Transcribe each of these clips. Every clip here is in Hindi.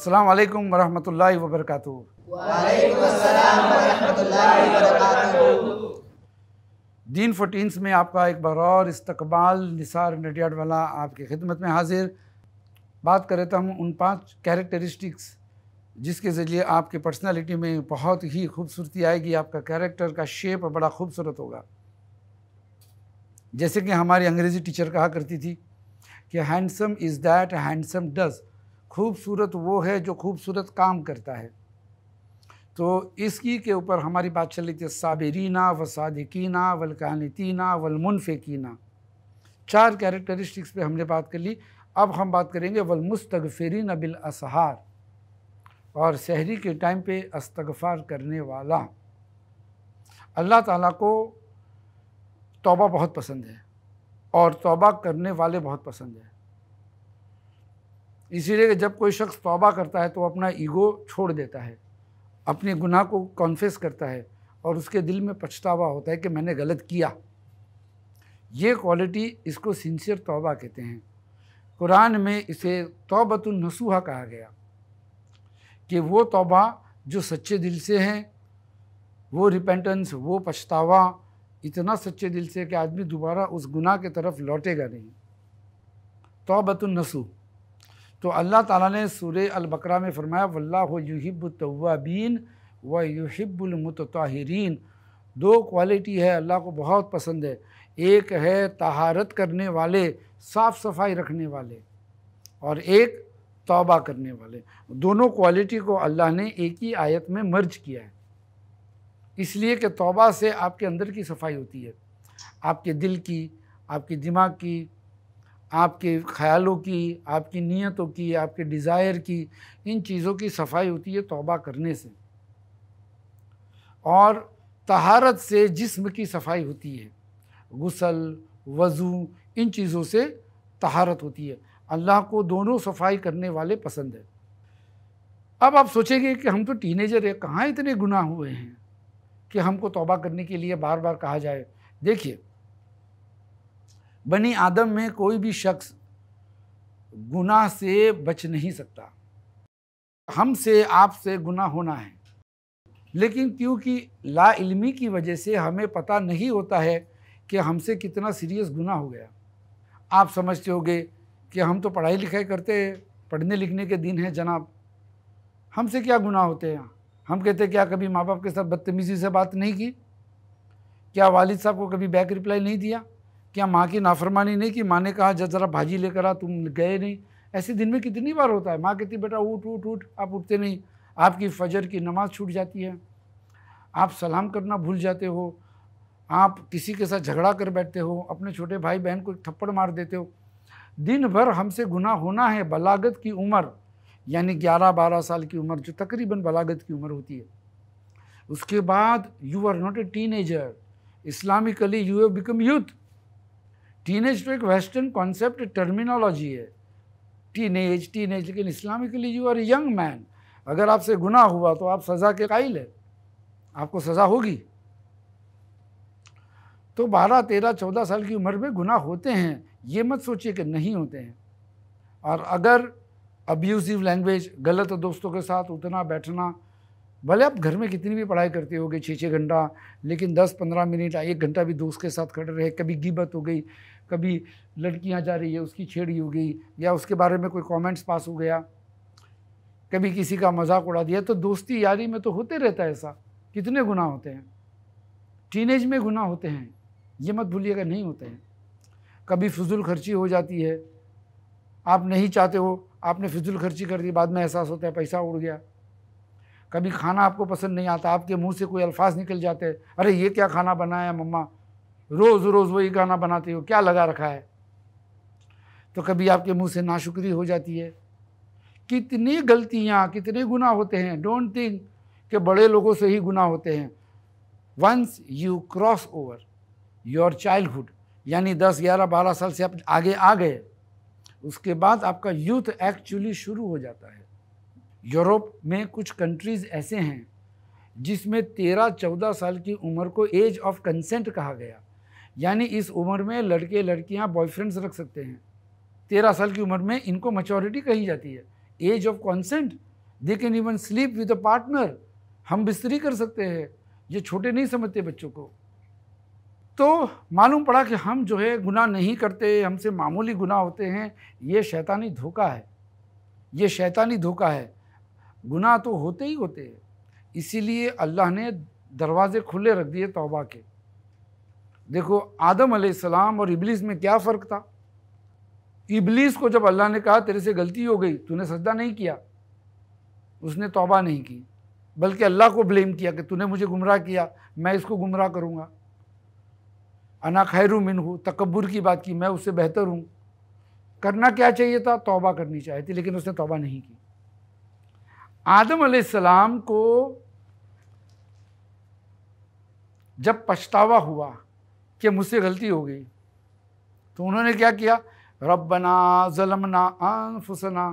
अस्सलाम वालेकुम वरहमतुल्लाहि व बरकातहू वालेकुम अस्सलाम रहमतुल्लाहि व बरकातहू दीन फोर्टीन्स में आपका एक बार और इस्तकबाल निसार नडियाड वाला आपकी खिदमत में हाजिर बात कर तो हम उन पांच कैरेक्टरिस्टिक्स जिसके ज़रिए आपके पर्सनालिटी में बहुत ही खूबसूरती आएगी आपका कैरेक्टर का शेप बड़ा खूबसूरत होगा जैसे कि हमारी अंग्रेज़ी टीचर कहा करती थी कि handsome is that handsome does खूबसूरत वो है जो खूबसूरत काम करता है तो इसकी के ऊपर हमारी बात चल रही थी साबरीना व सादिकीना वलकहानतीना वलमुनफिकीना चार कैरेक्टरिस्टिक्स पे हमने बात कर ली अब हम बात करेंगे वलमुस्तफ़रीन बिल असहार और शहरी के टाइम पे अस्तगफ़ार करने वाला अल्लाह ताला को तौबा बहुत पसंद है और तौबा करने वाले बहुत पसंद है इसीलिए कि जब कोई शख्स तौबा करता है तो अपना ईगो छोड़ देता है अपने गुनाह को कॉन्फेस करता है और उसके दिल में पछतावा होता है कि मैंने गलत किया ये क्वालिटी इसको सिंसियर तौबा कहते हैं कुरान में इसे तौबतुलनसूहा कहा गया कि वो तौबा जो सच्चे दिल से हैं वो रिपेंटेंस वो पछतावा इतना सच्चे दिल से कि आदमी दोबारा उस गुनाह की तरफ लौटेगा नहीं तौबतुलनसूह तो अल्लाह ताला ने सूर्य अलबकरा में फरमाया वल्ला युहिबतवाबीन व युहिबुलमतहरीन दो क्वालिटी है अल्लाह को बहुत पसंद है एक है तहारत करने वाले साफ़ सफाई रखने वाले और एक तौबा करने वाले दोनों क्वालिटी को अल्लाह ने एक ही आयत में मर्ज किया है इसलिए कि तौबा से आपके अंदर की सफाई होती है आपके दिल की आपके दिमाग की आपके ख्यालों की आपकी नीयतों की आपके डिज़ायर की इन चीज़ों की सफाई होती है तौबा करने से और तहारत से जिस्म की सफाई होती है गुसल वज़ू इन चीज़ों से तहारत होती है अल्लाह को दोनों सफाई करने वाले पसंद है अब आप सोचेंगे कि हम तो टीनेजर हैं कहाँ इतने गुनाह हुए हैं कि हमको तौबा करने के लिए बार बार कहा जाए देखिए बनी आदम में कोई भी शख्स गुनाह से बच नहीं सकता हमसे आपसे गुनाह होना है लेकिन क्योंकि ला इल्मी की वजह से हमें पता नहीं होता है कि हमसे कितना सीरियस गुनाह हो गया आप समझते होंगे कि हम तो पढ़ाई लिखाई करते हैं पढ़ने लिखने के दिन हैं जनाब हमसे क्या गुनाह होते हैं हम कहते हैं क्या कभी माँ बाप के साथ बदतमीज़ी से बात नहीं की क्या वालिद साहब को कभी बैक रिप्लाई नहीं दिया क्या माँ की नाफरमानी नहीं कि माँ ने कहा जब ज़रा भाजी लेकर आ तुम गए नहीं ऐसे दिन में कितनी बार होता है माँ कहती बेटा उठ उठ उठ आप उठते नहीं आपकी फजर की नमाज़ छूट जाती है आप सलाम करना भूल जाते हो आप किसी के साथ झगड़ा कर बैठते हो अपने छोटे भाई बहन को थप्पड़ मार देते हो दिन भर हमसे गुनाह होना है बलागत की उम्र यानी 11-12 साल की उम्र जो तकरीबन बलागत की उम्र होती है उसके बाद you are not a teenager Islamically you have become youth teenage तो एक वेस्टर्न कॉन्सेप्ट टर्मिनोलॉजी है टीनेज टीनेज लेकिन Islamically you are young man अगर आपसे गुनाह हुआ तो आप सज़ा के काइल है आपको सज़ा होगी तो बारह तेरह चौदह साल की उम्र में गुनाह होते हैं ये मत सोचिए कि नहीं होते हैं और अगर अब्यूज़िव लैंग्वेज गलत दोस्तों के साथ उतना बैठना भले आप घर में कितनी भी पढ़ाई करते होगे छः छः घंटा लेकिन दस पंद्रह मिनट एक घंटा भी दोस्त के साथ खड़े रहे कभी गिबत हो गई कभी लड़कियाँ जा रही है उसकी छेड़ी हो गई या उसके बारे में कोई कमेंट्स पास हो गया कभी किसी का मजाक उड़ा दिया तो दोस्ती यारी में तो होते रहता है ऐसा कितने गुना होते हैं टीनेज में गुनाह होते हैं ये मत भूलिएगा नहीं होते हैं कभी फजूल खर्ची हो जाती है आप नहीं चाहते हो आपने फजूल खर्ची कर दी बाद में एहसास होता है पैसा उड़ गया कभी खाना आपको पसंद नहीं आता आपके मुंह से कोई अल्फाज निकल जाते हैं अरे ये क्या खाना बनाया मम्मा रोज़ रोज़ वही गाना बनाती हो क्या लगा रखा है तो कभी आपके मुंह से नाशुक्री हो जाती है कितनी गलतियाँ कितने गुना होते हैं डोंट थिंक कि बड़े लोगों से ही गुना होते हैं once you cross over your childhood यानी दस ग्यारह बारह साल से आप आगे आ गए उसके बाद आपका यूथ एक्चुअली शुरू हो जाता है यूरोप में कुछ कंट्रीज़ ऐसे हैं जिसमें तेरह चौदह साल की उम्र को एज ऑफ कंसेंट कहा गया यानी इस उम्र में लड़के लड़कियां बॉयफ्रेंड्स रख सकते हैं तेरह साल की उम्र में इनको मचोरिटी कही जाती है age of consent they can even sleep with a partner हम बिस्तरी कर सकते हैं ये छोटे नहीं समझते बच्चों को तो मालूम पड़ा कि हम जो है गुनाह नहीं करते हमसे मामूली गुनाह होते हैं ये शैतानी धोखा है ये शैतानी धोखा है गुनाह तो होते ही होते हैं इसीलिए अल्लाह ने दरवाजे खुले रख दिए तौबा के देखो आदम सलाम और इबलीस में क्या फ़र्क था इबलीस को जब अल्लाह ने कहा तेरे से गलती हो गई तूने सजदा नहीं किया उसने तौबा नहीं की बल्कि अल्लाह को ब्लेम किया कि तूने मुझे गुमराह किया मैं इसको गुमराह करूँगा अना खैरू मिन हूँ तकबर की बात की मैं उससे बेहतर हूँ करना क्या चाहिए था तौबा करनी चाहिए थी लेकिन उसने तौबा नहीं की आदम सलाम को जब पछतावा हुआ कि मुझसे गलती हो गई तो उन्होंने क्या किया रबना ज़लमना फुसना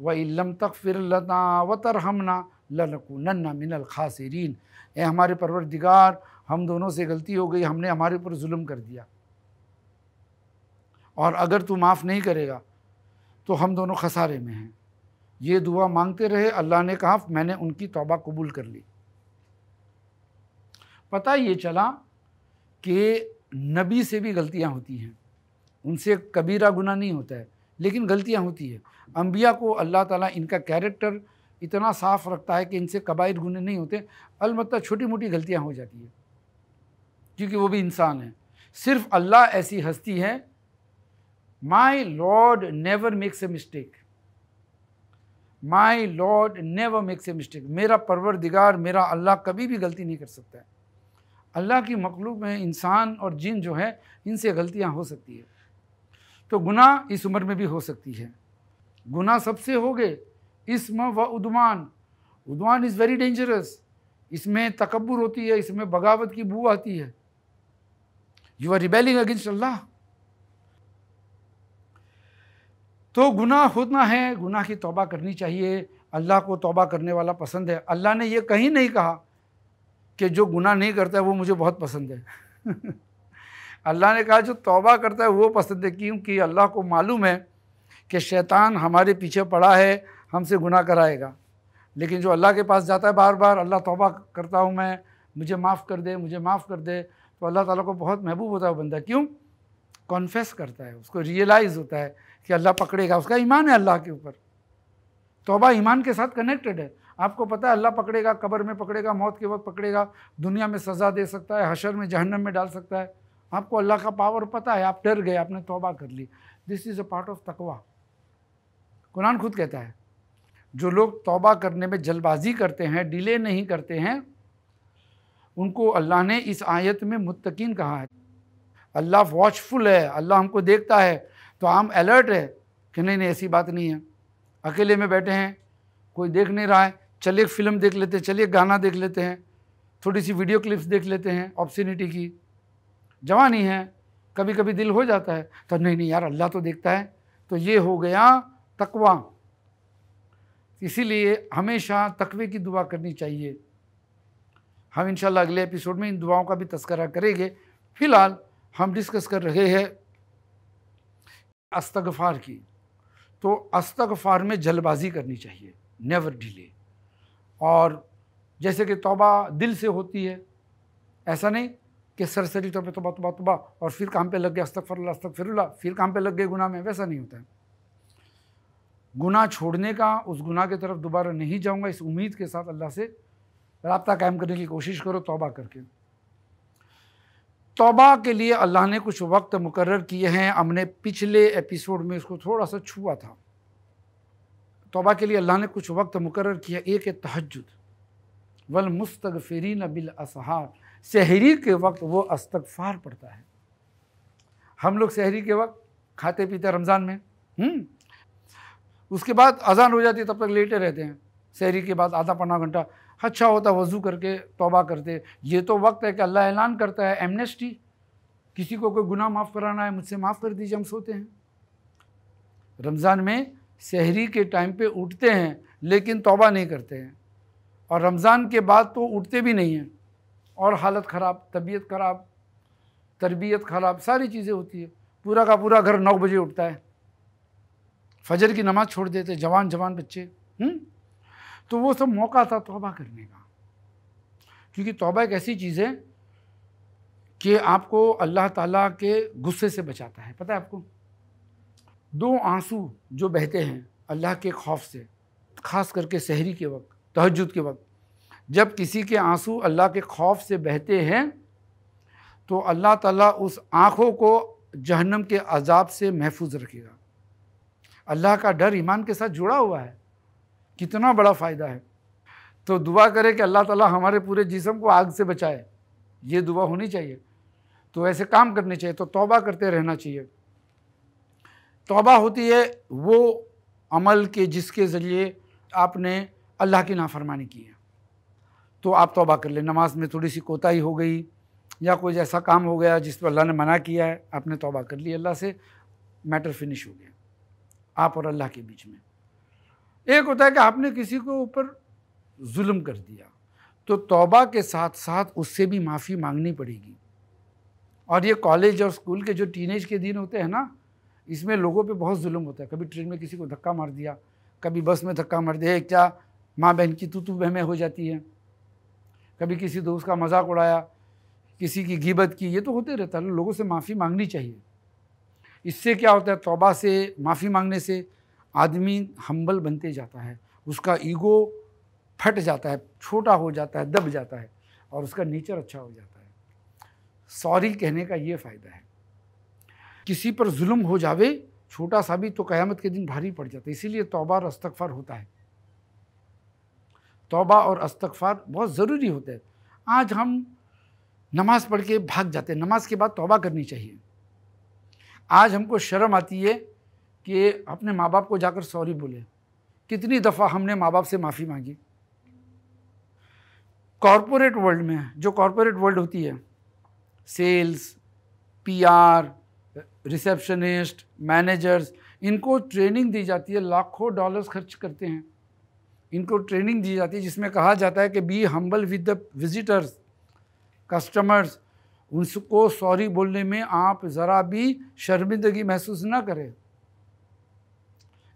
व इलम तकफिर लना व तरहमना नन्ना मिनल खासरीन ए हमारे परवरदिगार हम दोनों से गलती हो गई हमने हमारे ऊपर जुल्म कर दिया और अगर तू माफ़ नहीं करेगा तो हम दोनों खसारे में हैं ये दुआ मांगते रहे अल्लाह ने कहा मैंने उनकी तौबा कबूल कर ली पता ये चला कि नबी से भी गलतियां होती हैं उनसे कबीरा गुना नहीं होता है लेकिन गलतियां होती है अम्बिया को अल्लाह ताला इनका कैरेक्टर इतना साफ रखता है कि इनसे कबाइर गुने नहीं होते अलबत् छोटी मोटी गलतियाँ हो जाती हैं क्योंकि वो भी इंसान हैं सिर्फ अल्लाह ऐसी हस्ती है my lord never makes a mistake my lord never makes a mistake मेरा परवर दिगार मेरा अल्लाह कभी भी गलती नहीं कर सकता है अल्लाह की मखलूक में इंसान और जिन जो है इनसे गलतियाँ हो सकती है तो गुनाह इस उम्र में भी हो सकती है गुनाह सबसे हो गए इसम व उदमान उदवान इज़ वेरी डेंजरस इसमें तकबर होती है इसमें बगावत की बू आती है you are rebelling against Allah तो गुनाह होना है गुनाह की तोबा करनी चाहिए अल्लाह को तोबा करने वाला पसंद है अल्लाह ने ये कहीं नहीं कहा कि जो गुनाह नहीं करता है वो मुझे बहुत पसंद है अल्लाह ने कहा जो तोबा करता है वो पसंद है क्योंकि अल्लाह को मालूम है कि शैतान हमारे पीछे पड़ा है हमसे गुनाह कराएगा लेकिन जो अल्लाह के पास जाता है बार बार अल्लाह तौबा करता हूँ मैं मुझे माफ़ कर दे मुझे माफ़ कर दे तो अल्लाह ताला को बहुत महबूब होता है बंदा क्यों कॉन्फेस करता है उसको रियलाइज़ होता है कि अल्लाह पकड़ेगा उसका ईमान है अल्लाह के ऊपर तोबा ईमान के साथ कनेक्टेड है आपको पता है अल्लाह पकड़ेगा कब्र में पकड़ेगा मौत के वक्त पकड़ेगा दुनिया में सज़ा दे सकता है हशर में जहन्नम में डाल सकता है आपको अल्लाह का पावर पता है आप डर गए आपने तोबा कर ली this is a part of तकवा कुरान खुद कहता है जो लोग तोबा करने में जल्दबाजी करते हैं डिले नहीं करते हैं उनको अल्लाह ने इस आयत में मुतकीन कहा है अल्लाह वॉचफुल है अल्लाह हमको देखता है तो हम अलर्ट है कि नहीं नहीं ऐसी बात नहीं है अकेले में बैठे हैं कोई देख नहीं रहा है चलिए एक फिल्म देख लेते हैं चलिए गाना देख लेते हैं थोड़ी सी वीडियो क्लिप्स देख लेते हैं ऑप्शनिटी की जवानी है कभी कभी दिल हो जाता है तो नहीं नहीं यार अल्लाह तो देखता है तो ये हो गया तकवा इसीलिए हमेशा तकवे की दुआ करनी चाहिए हम इंशाल्लाह अगले एपिसोड में इन दुआओं का भी तस्करा करेंगे फ़िलहाल हम डिस्कस कर रहे हैं अस्तगफार की तो अस्तगफार में जल्दबाजी करनी चाहिए नेवर ढीले और जैसे कि तोबा दिल से होती है ऐसा नहीं कि सरसरी तौर पर तोबा तोबा तोबा और फिर काम पे लग गया अस्तफ़रल्ला अस्तफ़िरल्ला फिर काम पे लग गए गुनाह में वैसा नहीं होता है गुनाह छोड़ने का उस गुनाह की तरफ दोबारा नहीं जाऊँगा इस उम्मीद के साथ अल्लाह से रबता कायम करने की कोशिश करो तोबा करके तोबा के लिए अल्लाह ने कुछ वक्त मुकर किए हैं हमने पिछले एपिसोड में उसको थोड़ा सा छुआ था तोबा के लिए अल्लाह ने कुछ वक्त मुकर किया एक है तहजद वल मुस्तफरी नबिल असहार शहरी के वक्त वो अस्तगफार पड़ता है हम लोग शहरी के वक्त खाते पीते रमज़ान में हम्म, उसके बाद अजान हो जाती है तब तक लेटे रहते हैं शहरी के बाद आधा पौना घंटा अच्छा होता वज़ू करके तोबा करते ये तो वक्त है कि अल्लाह ऐलान करता है एमनेस्टी किसी को कोई गुनाह माफ़ कराना है मुझसे माफ़ कर दीजिए हम सोते हैं रमज़ान में शहरी के टाइम पे उठते हैं लेकिन तोबा नहीं करते हैं और रमज़ान के बाद तो उठते भी नहीं हैं और हालत ख़राब तबीयत ख़राब तरबियत ख़राब सारी चीज़ें होती है पूरा का पूरा घर नौ बजे उठता है फजर की नमाज़ छोड़ देते जवान जवान बच्चे हुँ? हम्म? तो वो सब मौका था तोबा करने का क्योंकि तोबा एक ऐसी चीज़ है कि आपको अल्लाह ताला के गुस्से से बचाता है पता है आपको दो आंसू जो बहते हैं अल्लाह के खौफ से ख़ास करके शहरी के वक्त तहजद के वक्त जब किसी के आंसू अल्लाह के खौफ से बहते हैं तो अल्लाह ताला उस आँखों को जहन्नम के अजाब से महफूज रखेगा अल्लाह का डर ईमान के साथ जुड़ा हुआ है कितना बड़ा फ़ायदा है तो दुआ करें कि अल्लाह ताला हमारे पूरे जिसम को आग से बचाए ये दुआ होनी चाहिए तो ऐसे काम करने चाहिए तो तौबा करते रहना चाहिए तौबा होती है वो अमल के जिसके ज़रिए आपने अल्लाह की नाफरमानी की है तो आप तौबा कर ले नमाज में थोड़ी सी कोताही हो गई या कोई ऐसा काम हो गया जिस पर अल्लाह ने मना किया है आपने तौबा कर ली अल्लाह से मैटर फिनिश हो गया आप और अल्लाह के बीच में एक होता है कि आपने किसी को ऊपर जुल्म कर दिया तो तौबा के साथ साथ उससे भी माफ़ी मांगनी पड़ेगी और ये कॉलेज और स्कूल के जो टीनेज के दिन होते हैं ना इसमें लोगों पे बहुत जुल्म होता है कभी ट्रेन में किसी को धक्का मार दिया कभी बस में धक्का मार दिया क्या माँ बहन की तू तू बहमें हो जाती है कभी किसी दोस्त का मजाक उड़ाया किसी की गिबत की ये तो होते रहता है लोगों से माफ़ी मांगनी चाहिए इससे क्या होता है तोबा से माफ़ी मांगने से आदमी हम्बल बनते जाता है उसका ईगो फट जाता है छोटा हो जाता है दब जाता है और उसका नेचर अच्छा हो जाता है सॉरी कहने का ये फ़ायदा है किसी पर जुल्म हो जावे छोटा सा भी तो क़यामत के दिन भारी पड़ जाता है इसीलिए तौबा और अस्तगफ़ार होता है तौबा और अस्तगफ़ार बहुत ज़रूरी होता है आज हम नमाज़ पढ़ के भाग जाते हैं नमाज के बाद तौबा करनी चाहिए आज हमको शर्म आती है कि अपने माँ बाप को जाकर सॉरी बोले कितनी दफ़ा हमने माँ बाप से माफ़ी मांगी कॉरपोरेट वर्ल्ड में जो कॉरपोरेट वर्ल्ड होती है सेल्स पीआर, रिसेप्शनिस्ट मैनेजर्स इनको ट्रेनिंग दी जाती है लाखों डॉलर्स खर्च करते हैं इनको ट्रेनिंग दी जाती है जिसमें कहा जाता है कि be humble with the visitors customers उनको सॉरी बोलने में आप ज़रा भी शर्मिंदगी महसूस ना करें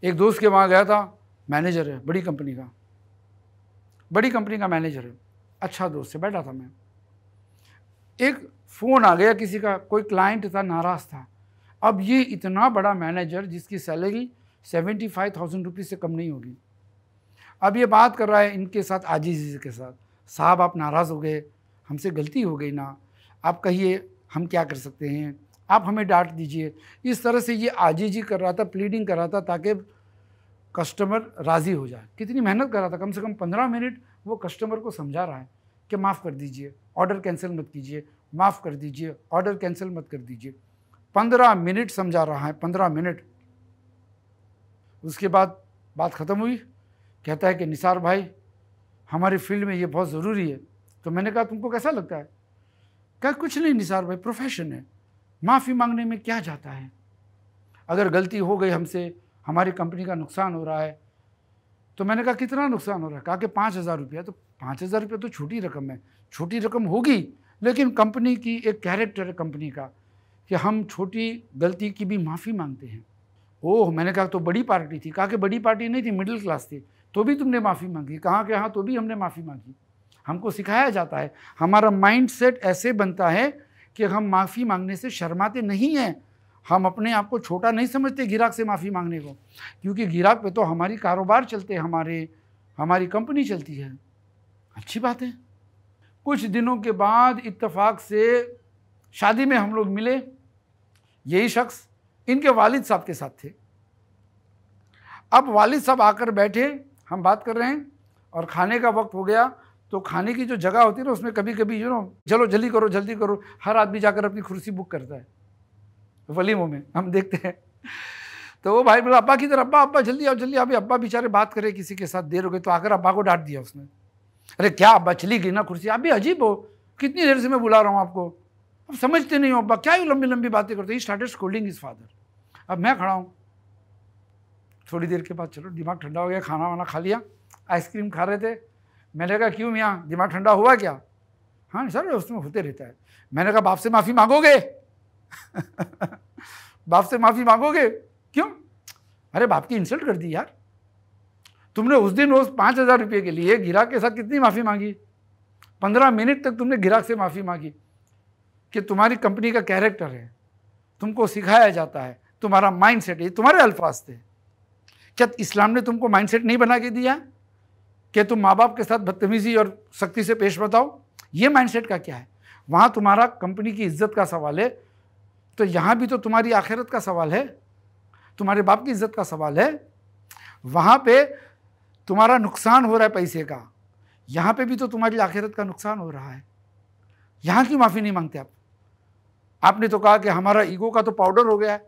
एक दोस्त के वहाँ गया था मैनेजर है बड़ी कंपनी का बड़ी कंपनी का मैनेजर है अच्छा दोस्त से बैठा था मैं एक फ़ोन आ गया किसी का कोई क्लाइंट था नाराज़ था अब ये इतना बड़ा मैनेजर जिसकी salary seventy five thousand rupees से कम नहीं होगी अब ये बात कर रहा है इनके साथ आजीजी के साथ साहब आप नाराज़ हो गए हमसे गलती हो गई ना आप कहिए हम क्या कर सकते हैं आप हमें डांट दीजिए इस तरह से ये आजीजी कर रहा था प्लीडिंग कर रहा था ताकि कस्टमर राज़ी हो जाए कितनी मेहनत कर रहा था कम से कम पंद्रह मिनट वो कस्टमर को समझा रहा है कि माफ़ कर दीजिए ऑर्डर कैंसिल मत कीजिए माफ़ कर दीजिए ऑर्डर कैंसिल मत कर दीजिए पंद्रह मिनट समझा रहा है पंद्रह मिनट उसके बाद बात ख़त्म हुई कहता है कि निसार भाई हमारी फील्ड में ये बहुत ज़रूरी है तो मैंने कहा तुमको कैसा लगता है क्या कुछ नहीं निसार भाई प्रोफेशन है माफ़ी मांगने में क्या जाता है अगर गलती हो गई हमसे हमारी कंपनी का नुकसान हो रहा है तो मैंने कहा कितना नुकसान हो रहा है कहा कि पाँच हज़ार रुपया तो पाँच हज़ार रुपया तो छोटी रकम है छोटी रकम होगी लेकिन कंपनी की एक कैरेक्टर है कंपनी का कि हम छोटी गलती की भी माफ़ी मांगते हैं ओह मैंने कहा तो बड़ी पार्टी थी कहा कि बड़ी पार्टी नहीं थी मिडिल क्लास थी तो भी तुमने माफ़ी मांगी कहाँ के हाँ तो भी हमने माफ़ी मांगी हमको सिखाया जाता है हमारा माइंड सेट ऐसे बनता है कि हम माफ़ी मांगने से शर्माते नहीं हैं हम अपने आप को छोटा नहीं समझते गिराक से माफ़ी मांगने को क्योंकि गिराक पे तो हमारी कारोबार चलते हैं हमारे हमारी कंपनी चलती है अच्छी बात है कुछ दिनों के बाद इतफाक से शादी में हम लोग मिले यही शख्स इनके वालिद साहब के साथ थे अब वालिद साहब आकर बैठे हम बात कर रहे हैं और खाने का वक्त हो गया तो खाने की जो जगह होती है ना उसमें कभी कभी यू नो चलो जल्दी करो जल्दी करो हर आदमी जाकर अपनी कुर्सी बुक करता है वलीमों में हम देखते हैं तो वो भाई बोला अब्बा की तरह अब्बा अब्बा जल्दी आओ जल्दी अभी अब्बा बेचारे बात करे किसी के साथ देर हो गई तो आकर अब्बा को डांट दिया उसने अरे क्या अब्बा चली गई ना कुर्सी अभी अजीब हो कितनी देर से मैं बुला रहा हूँ आपको अब समझते नहीं हो अब्बा क्या यू लंबी लंबी बातें करते ही स्टार्टेड स्कोल्डिंग इज फादर अब मैं खड़ा हूँ थोड़ी देर के बाद चलो दिमाग ठंडा हो गया खाना वाना खा लिया आइसक्रीम खा रहे थे मैंने कहा क्यों मियाँ दिमाग ठंडा हुआ क्या हाँ सर उसमें होते रहता है मैंने कहा बाप से माफ़ी मांगोगे बाप से माफ़ी मांगोगे क्यों अरे बाप की इंसल्ट कर दी यार तुमने उस दिन रोज पाँच हज़ार रुपये के लिए गिराक के साथ कितनी माफ़ी मांगी पंद्रह मिनट तक तुमने गिराक से माफ़ी मांगी कि तुम्हारी कंपनी का कैरेक्टर है तुमको सिखाया जाता है तुम्हारा माइंड सेट ये तुम्हारे अल्फाज थे क्या इस्लाम ने तुमको माइंड सेट नहीं बना के दिया कि तुम माँ बाप के साथ बदतमीजी और सख्ती से पेश बताओ ये माइंडसेट का क्या है वहाँ तुम्हारा कंपनी की इज्जत का सवाल है तो यहाँ भी तो तुम्हारी आखिरत का सवाल है तुम्हारे बाप की इज्जत का सवाल है वहाँ पे तुम्हारा नुकसान हो रहा है पैसे का यहाँ पे भी तो तुम्हारी आखिरत का नुकसान हो रहा है यहाँ की माफ़ी नहीं मांगते आप आपने तो कहा कि हमारा ईगो का तो पाउडर हो गया है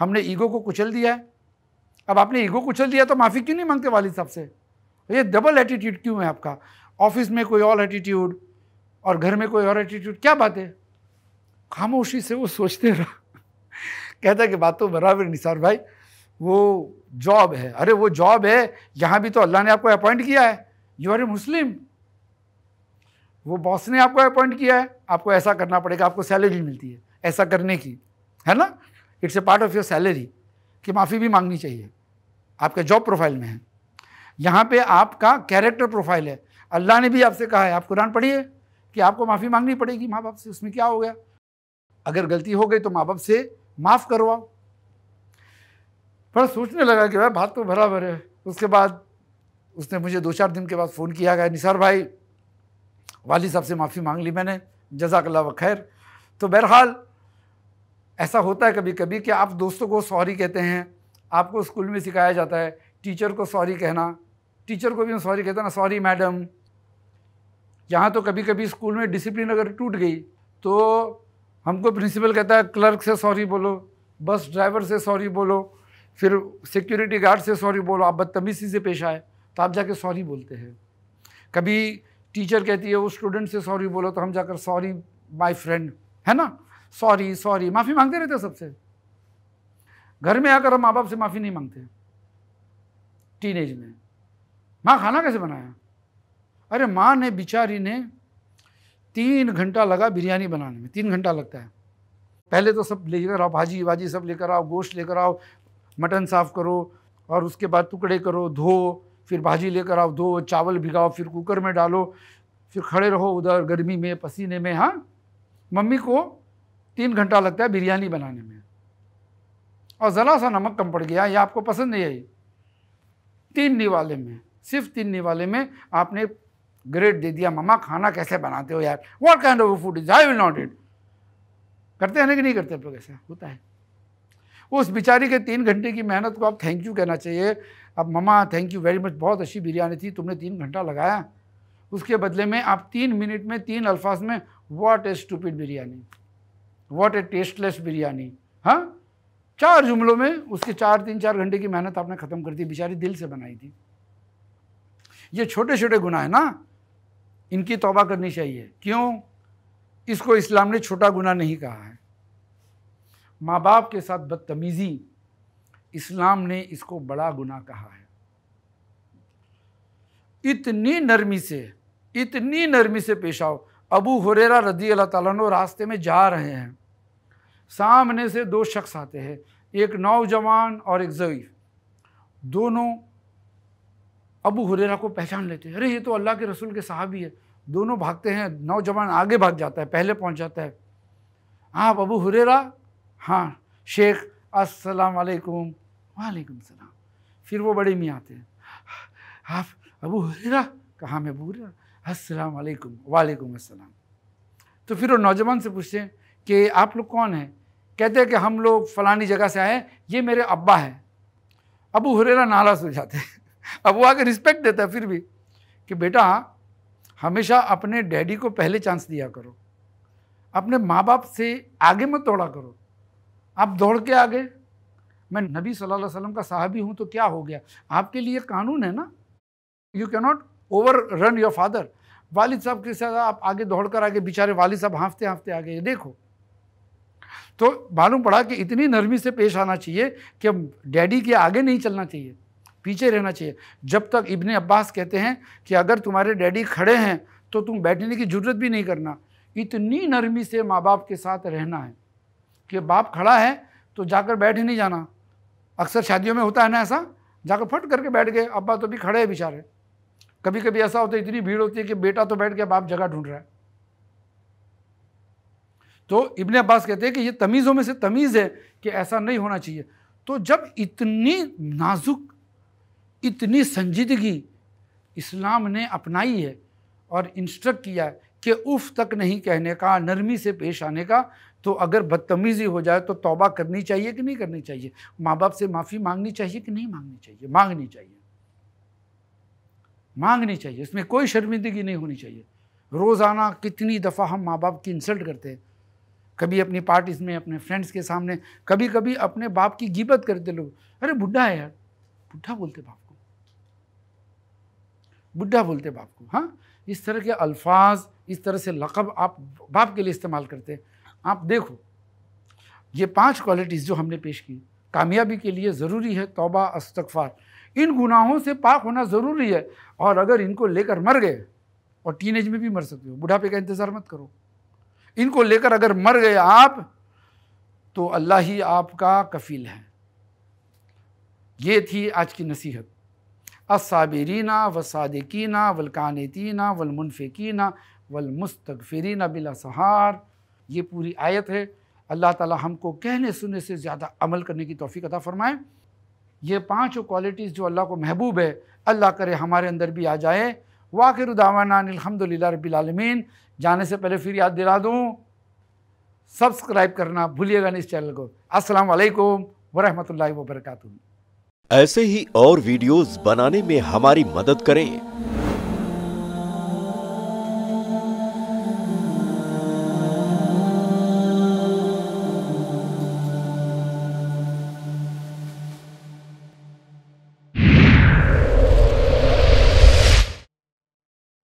हमने ईगो को कुचल दिया है अब आपने ईगो कुचल दिया तो माफ़ी क्यों नहीं मांगते वालिद साहब से ये डबल एटीट्यूड क्यों है आपका ऑफिस में कोई और एटीट्यूड और घर में कोई और एटीट्यूड क्या बात है खामोशी से वो सोचते रहो कहता कि बात तो बराबर निसार भाई वो जॉब है अरे वो जॉब है यहाँ भी तो अल्लाह ने आपको अपॉइंट किया है यू आर ए मुस्लिम वो बॉस ने आपको अपॉइंट किया है आपको ऐसा करना पड़ेगा आपको सैलरी मिलती है ऐसा करने की है ना it's a part of your salary कि माफ़ी भी मांगनी चाहिए आपके जॉब प्रोफाइल में है यहाँ पे आपका कैरेक्टर प्रोफाइल है अल्लाह ने भी आपसे कहा है आप कुरान पढ़िए कि आपको माफ़ी मांगनी पड़ेगी माँ बाप से उसमें क्या हो गया अगर गलती हो गई तो माँ बाप से माफ़ करवाओ पर सोचने लगा कि भाई बात तो भरा भर है उसके बाद उसने मुझे दो चार दिन के बाद फ़ोन किया गया निसार भाई वाली साहब से माफ़ी मांग ली मैंने जजाकल्ला व खैर तो बहरहाल ऐसा होता है कभी कभी कि आप दोस्तों को सॉरी कहते हैं आपको स्कूल में सिखाया जाता है टीचर को सॉरी कहना टीचर को भी हम सॉरी कहते ना सॉरी मैडम यहाँ तो कभी कभी स्कूल में डिसिप्लिन अगर टूट गई तो हमको प्रिंसिपल कहता है क्लर्क से सॉरी बोलो बस ड्राइवर से सॉरी बोलो फिर सिक्योरिटी गार्ड से सॉरी बोलो आप बदतमीजी से पेश आए तो आप जाके सॉरी बोलते हैं कभी टीचर कहती है वो स्टूडेंट से सॉरी बोलो तो हम जाकर सॉरी माय फ्रेंड है ना सॉरी सॉरी माफ़ी मांगते रहते सबसे घर में आकर हम माँ बाप से माफ़ी नहीं मांगते टीनेज में माँ खाना कैसे बनाया अरे माँ ने बिचारी ने तीन घंटा लगा बिरयानी बनाने में तीन घंटा लगता है पहले तो सब लेकर आओ भाजी वाजी सब लेकर आओ गोश्त लेकर आओ मटन साफ़ करो और उसके बाद टुकड़े करो धो फिर भाजी लेकर आओ धो चावल भिगाओ फिर कुकर में डालो फिर खड़े रहो उधर गर्मी में पसीने में हाँ मम्मी को तीन घंटा लगता है बिरयानी बनाने में और ज़रा सा नमक कम पड़ गया ये आपको पसंद नहीं आई तीन निवाले में सिर्फ तीन निवाले में आपने ग्रेड दे दिया मामा खाना कैसे बनाते हो यार what kind of food is I will not eat करते हैं ना कि नहीं करते आप लोग ऐसा होता है उस बेचारी के तीन घंटे की मेहनत को आप थैंक यू कहना चाहिए अब ममा थैंक यू वेरी मच बहुत अच्छी बिरयानी थी तुमने तीन घंटा लगाया उसके बदले में आप तीन मिनट में तीन अल्फाज में what a stupid biryani what a tasteless biryani हाँ चार जुमलों में उसके चार तीन चार घंटे की मेहनत आपने ख़त्म कर दी बेचारी दिल से बनाई थी ये छोटे छोटे गुनाह है ना इनकी तौबा करनी चाहिए क्यों इसको इस्लाम ने छोटा गुनाह नहीं कहा है माँ बाप के साथ बदतमीज़ी इस्लाम ने इसको बड़ा गुनाह कहा है इतनी नरमी से इतनी नरमी से पेश आओ अबू हुरेरा रदी अल्लाह ताला रास्ते में जा रहे हैं सामने से दो शख्स आते हैं एक नौजवान और एक जवीफ दोनों अबू हुरेरा को पहचान लेते हैं अरे ये तो अल्लाह के रसूल के साहबी है दोनों भागते हैं नौजवान आगे भाग जाता है पहले पहुंच जाता है आप अबू हुरेरा हाँ शेख अस्सलाम वालेकुम वालेकुम सलाम फिर वो बड़े मियाँ आते हैं आप अबू हुरेरा कहाँ मैं अबू हुरेरा अस्सलाम वालेकुम वालेकुम अस्सलाम तो फिर वो नौजवान से पूछते हैं कि आप लोग कौन हैं कहते हैं कि हम लोग फलानी जगह से आए ये मेरे अब्बा हैं अबू हुरेरा नाराज हो जाते हैं अब वो आके रिस्पेक्ट देता है फिर भी कि बेटा हमेशा अपने डैडी को पहले चांस दिया करो अपने माँ बाप से आगे मत दौड़ा करो आप दौड़ के आगे मैं नबी सल्लल्लाहु अलैहि वसल्लम का साहबी हूँ तो क्या हो गया आपके लिए कानून है ना you can not overrun your father वालिद साहब के साथ आप आगे दौड़ कर आगे बेचारे वालिद साहब हाँफते हाँफते आगे देखो तो मालूम पड़ा कि इतनी नरमी से पेश आना चाहिए कि अब डैडी के आगे नहीं चलना चाहिए पीछे रहना चाहिए जब तक इबन अब्बास कहते हैं कि अगर तुम्हारे डैडी खड़े हैं तो तुम बैठने की जरूरत भी नहीं करना इतनी नरमी से माँ बाप के साथ रहना है कि बाप खड़ा है तो जाकर बैठ ही नहीं जाना अक्सर शादियों में होता है ना ऐसा जाकर फट करके बैठ गए अब्बा तो भी खड़े हैं बेचारे कभी कभी ऐसा होता है इतनी भीड़ होती है कि बेटा तो बैठ गया बाप जगह ढूंढ रहा है तो इबन अब्बास कहते हैं कि ये तमीज़ों में से तमीज़ है कि ऐसा नहीं होना चाहिए तो जब इतनी नाजुक इतनी संजीदगी इस्लाम ने अपनाई है और इंस्ट्रक्ट किया है कि उफ़ तक नहीं कहने का नरमी से पेश आने का तो अगर बदतमीज़ी हो जाए तो तौबा करनी चाहिए कि नहीं करनी चाहिए माँ बाप से माफ़ी मांगनी चाहिए कि नहीं मांगनी चाहिए मांगनी चाहिए मांगनी चाहिए इसमें कोई शर्मिंदगी नहीं होनी चाहिए रोज़ाना कितनी दफ़ा हम माँ बाप की इंसल्ट करते हैं कभी अपनी पार्टीज में अपने फ्रेंड्स के सामने कभी कभी अपने बाप की गिबत करते लोग अरे बुढ़ा है यार बुढ़ा बोलते बाप को बुढ़ा बोलते बाप को हाँ इस तरह के अल्फाज इस तरह से लकब आप बाप के लिए इस्तेमाल करते हैं आप देखो ये पांच क्वालिटीज़ जो हमने पेश की कामयाबी के लिए ज़रूरी है तोबा अस्तफार इन गुनाहों से पाक होना ज़रूरी है और अगर इनको लेकर मर गए और टीन एज में भी मर सकते हो बुढ़ापे का इंतज़ार मत करो इनको लेकर अगर मर गए आप तो अल्लाह ही आपका कफील है ये थी आज की नसीहत असाबरीना व सादिकीना वलकानतीना वलमुनफ़िकीना वलमुस्तफ़रीना बिलासहार ये पूरी आयत है अल्लाह ताला हमको कहने सुनने से ज़्यादा अमल करने की तोफ़ी अदा फ़रमाएँ ये पाँचों क्वालिटीज़ जो अल्लाह को महबूब है अल्लाह करे हमारे अंदर भी आ जाए वाखिर अलहमदिल्ला रबीआलमीन जाने से पहले फिर याद दिला दूँ सब्सक्राइब करना भूलिएगा नहीं इस चैनल को अस्सलाम वालेकुम वरहमतुल्लाहि ऐसे ही और वीडियोस बनाने में हमारी मदद करें